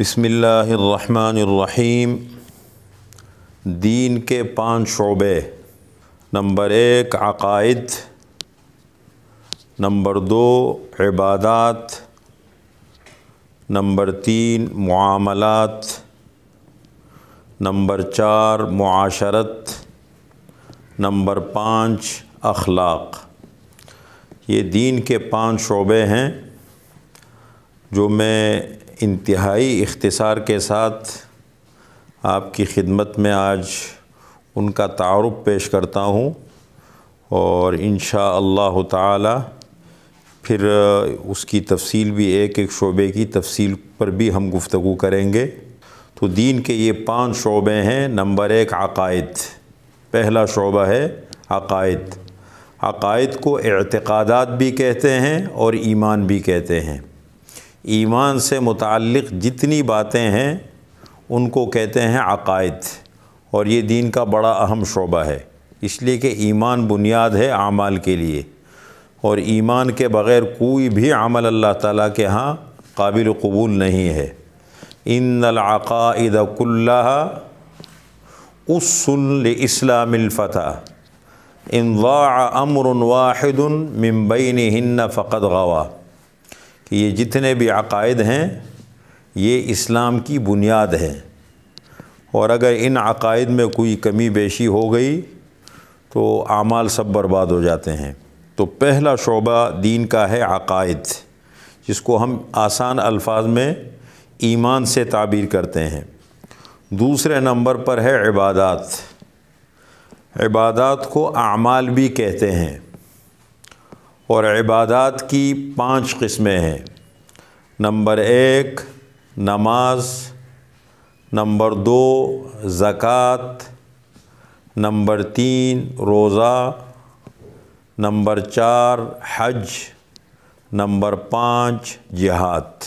बिसमीम दीन के पांच शोबे नंबर एक अकायद नंबर दो इबादत नंबर तीन मामलत नंबर चार माशरत नंबर पाँच अखलाक ये दीन के पांच शोबे हैं जो मैं इंतहाई इख्तसार के साथ आपकी खिदमत में आज उनका तारफ़ पेश करता हूँ और इन ताला फिर उसकी तफसील भी एक एक शोबे की तफसील पर भी हम गुफ्तु करेंगे तो दीन के ये पांच शोबे हैं नंबर एक अकायद पहला शोबा है अकायद अकायद को एतक़ादात भी कहते हैं और ईमान भी कहते हैं ईमान से मुतक़ जितनी बातें हैं उनको कहते हैं अकायद और ये दीन का बड़ा अहम शोबा है इसलिए कि ईमान बुनियाद है अमाल के लिए और ईमान के बग़ैर कोई भी आमल अल्लाह ताला के यहाँ काबिल कबूल नहीं है इन अक़ायद उसुल इस्लामिलफ़ता इन वाह अमर वाहिद ने हिन्न फ़कत गवा कि ये जितने भी अकायद हैं ये इस्लाम की बुनियाद है और अगर इन अकायद में कोई कमी बेशी हो गई तो आमाल सब बर्बाद हो जाते हैं तो पहला शोबा दीन का है अकायद जिसको हम आसान अल्फाज में ईमान से ताबीर करते हैं दूसरे नंबर पर है इबादत इबादत को आमाल भी कहते हैं और इबादत की पांच किस्में हैं नंबर एक नमाज नंबर दो ज़क़़त नंबर तीन रोज़ा नंबर चार हज नंबर पाँच जिहाद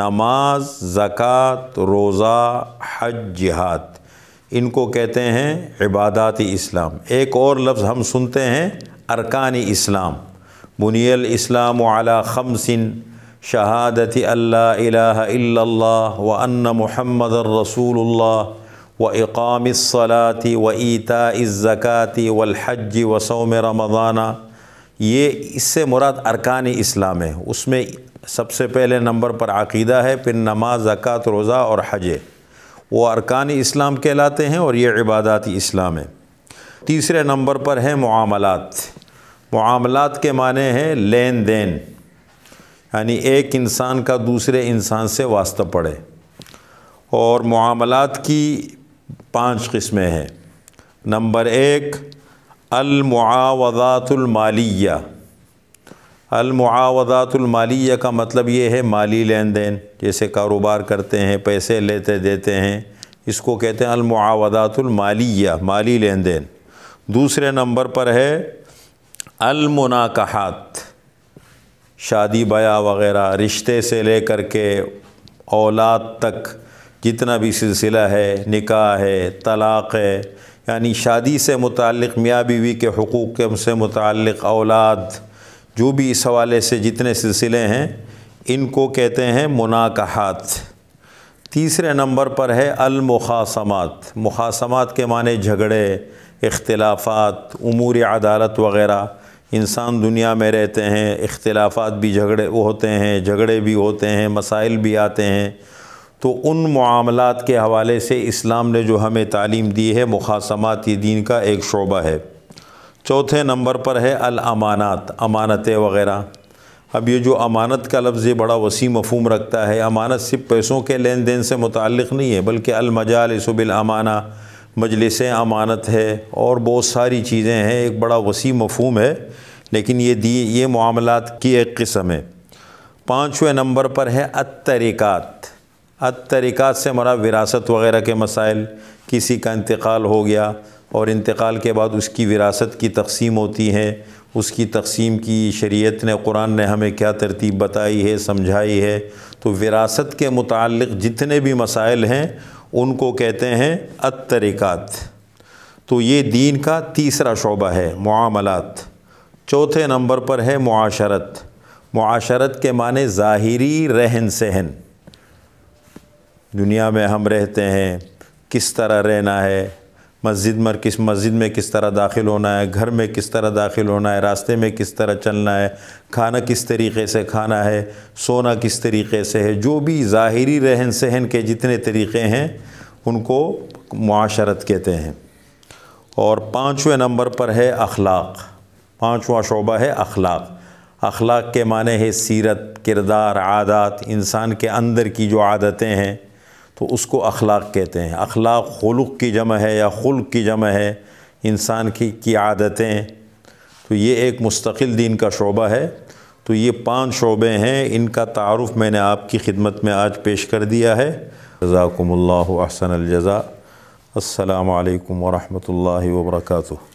नमाज ज़क़़त रोज़ा हज जिहाद इनको कहते हैं इबादती इस्लाम एक और लफ्ज़ हम सुनते हैं अरकान इस्लाम बुनियल इस्लाम अला खमसिन शहादत अल्लाह व अन्न महमद रसूलुल्लाह व इकामसलाती व ईता इज़क़ाती वलहज व सोम रमज़ाना ये इससे मुराद अरकान इस्लाम है उसमें सबसे पहले नंबर पर अकीदा है फिर नमाज ज़क़़त रोज़ा और हज वो अरकान इस्लाम कहलाते हैं और ये इबादती इस्लाम है तीसरे नंबर पर है मामलत मामलत के माने हैं लेन देन यानी एक इंसान का दूसरे इंसान से वास्ता पड़े और मामलत की पांच किस्में हैं नंबर एक अलमुआवदातुलमालिया अलमुआवदातुलमालिया का मतलब ये है माली लेन देन जैसे कारोबार करते हैं पैसे लेते देते हैं इसको कहते हैं अलमुआवदातुलमालिया माली लेन देन दूसरे नंबर पर है अलमुनाकहात शादी बया वगैरह रिश्ते से लेकर के औलाद तक जितना भी सिलसिला है निकाह है तलाक़ है यानी शादी से मुतक़ मियाँ बीवी के हकूक़ से मुतक़ औलाद जो भी इस हवाले से जितने सिलसिले हैं इनको कहते हैं मुनाकहात तीसरे नंबर पर है अलमुखासमात मुखासमात के माने झगड़े इख्तलाफात उमूर अदालत वगैरह इंसान दुनिया में रहते हैं इख्तलाफात भी झगड़े होते हैं झगड़े भी होते हैं मसाइल भी आते हैं तो उन मामलात के हवाले से इस्लाम ने जो हमें तालीम दी है मुखासमात दीन का एक शोबा है चौथे नंबर पर है अल अमानात अमानतें वगैरह अब ये जो अमानत का लफ्ज़ बड़ा वसी मफहम रखता है अमानत सिर्फ पैसों के लेन देन से मुतक़ नहीं है बल्कि अलमजाल सुबिल अमाना मजलिस अमानत है और बहुत सारी चीज़ें हैं एक बड़ा वसी मफहम है लेकिन ये दिए ये मामला की एक किस्म है पाँचवें नंबर पर है अतरिकात अतरिकात से मरा विरासत वगैरह के मसाइल किसी का इंतकाल हो गया और इंतकाल के बाद उसकी विरासत की तकसीम होती है उसकी तकसीम की शरीत ने कुरान ने हमें क्या तरतीब बताई है समझाई है तो विरासत के मुतल जितने भी मसाइल हैं उनको कहते हैं अतरिकात तो ये दीन का तीसरा शोबा है मामलात चौथे नंबर पर है माशरत माशरत के माने ज़ाहरी रहन सहन दुनिया में हम रहते हैं किस तरह रहना है मस्जिद मर किस मस्जिद में किस तरह दाखिल होना है घर में किस तरह दाखिल होना है रास्ते में किस तरह चलना है खाना किस तरीके से खाना है सोना किस तरीके से है जो भी ज़ाहरी रहन सहन के जितने तरीक़े हैं उनको माशरत कहते हैं और पाँचवें नंबर पर है अखलाक पाँचवा शोबा है अखलाक अखलाक के माने है सीरत किरदार आदत इंसान के अंदर की जो आदतें हैं तो उसको अखलाक कहते हैं अखलाक खलुक की जमा है या खुल की जम है इंसान की की आदतें तो ये एक मुस्तकिल दीन का शोबा है तो ये पांच शोबे हैं इनका तारफ़ मैंने आपकी खिदमत में आज पेश कर दिया है जजाकम्ला अहसन अलजा अल्लाम वरहमल वर्का